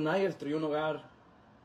nadie destruyó un hogar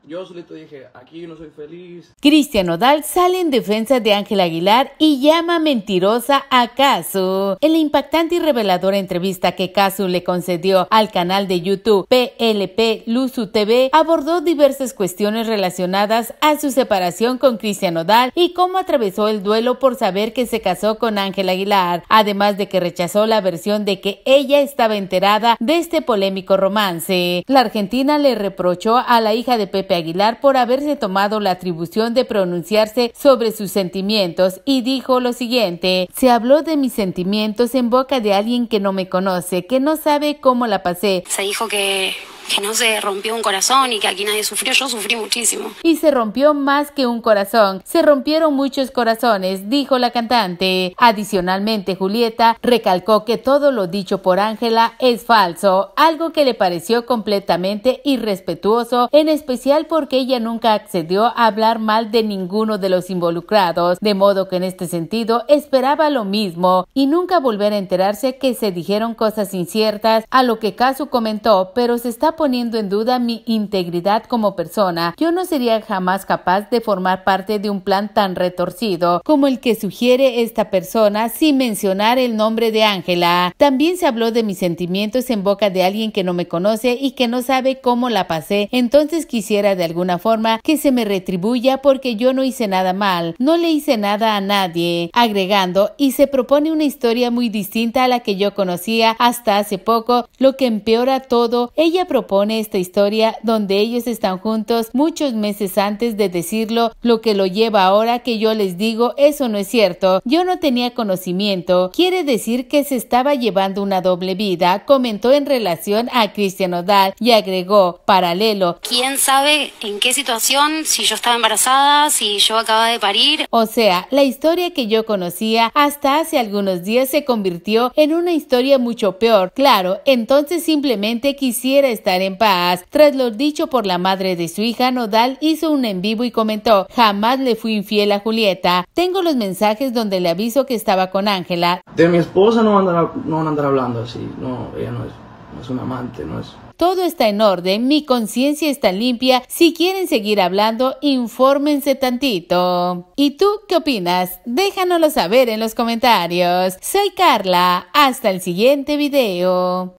yo solito dije, aquí no soy feliz. Cristian Odal sale en defensa de Ángel Aguilar y llama mentirosa a Casu. En la impactante y reveladora entrevista que Casu le concedió al canal de YouTube PLP Luzu TV, abordó diversas cuestiones relacionadas a su separación con Cristian Odal y cómo atravesó el duelo por saber que se casó con Ángel Aguilar, además de que rechazó la versión de que ella estaba enterada de este polémico romance. La argentina le reprochó a la hija de Pepe Aguilar por haberse tomado la atribución de pronunciarse sobre sus sentimientos y dijo lo siguiente, se habló de mis sentimientos en boca de alguien que no me conoce, que no sabe cómo la pasé. Se dijo que que no se rompió un corazón y que aquí nadie sufrió. Yo sufrí muchísimo. Y se rompió más que un corazón. Se rompieron muchos corazones, dijo la cantante. Adicionalmente, Julieta recalcó que todo lo dicho por Ángela es falso, algo que le pareció completamente irrespetuoso, en especial porque ella nunca accedió a hablar mal de ninguno de los involucrados, de modo que en este sentido esperaba lo mismo y nunca volver a enterarse que se dijeron cosas inciertas, a lo que Casu comentó, pero se está poniendo en duda mi integridad como persona. Yo no sería jamás capaz de formar parte de un plan tan retorcido como el que sugiere esta persona sin mencionar el nombre de Ángela. También se habló de mis sentimientos en boca de alguien que no me conoce y que no sabe cómo la pasé. Entonces quisiera de alguna forma que se me retribuya porque yo no hice nada mal, no le hice nada a nadie. Agregando, y se propone una historia muy distinta a la que yo conocía hasta hace poco, lo que empeora todo, ella propone pone esta historia donde ellos están juntos muchos meses antes de decirlo, lo que lo lleva ahora que yo les digo, eso no es cierto, yo no tenía conocimiento, quiere decir que se estaba llevando una doble vida, comentó en relación a Cristian Odal y agregó, paralelo, ¿quién sabe en qué situación, si yo estaba embarazada, si yo acababa de parir? O sea, la historia que yo conocía hasta hace algunos días se convirtió en una historia mucho peor, claro, entonces simplemente quisiera estar en paz. Tras lo dicho por la madre de su hija, Nodal hizo un en vivo y comentó, jamás le fui infiel a Julieta. Tengo los mensajes donde le aviso que estaba con Ángela. De mi esposa no van, a andar, hablando así, no, ella no es, no es un amante, no es todo está en orden, mi conciencia está limpia. Si quieren seguir hablando, infórmense tantito. ¿Y tú qué opinas? Déjanoslo saber en los comentarios. Soy Carla, hasta el siguiente video.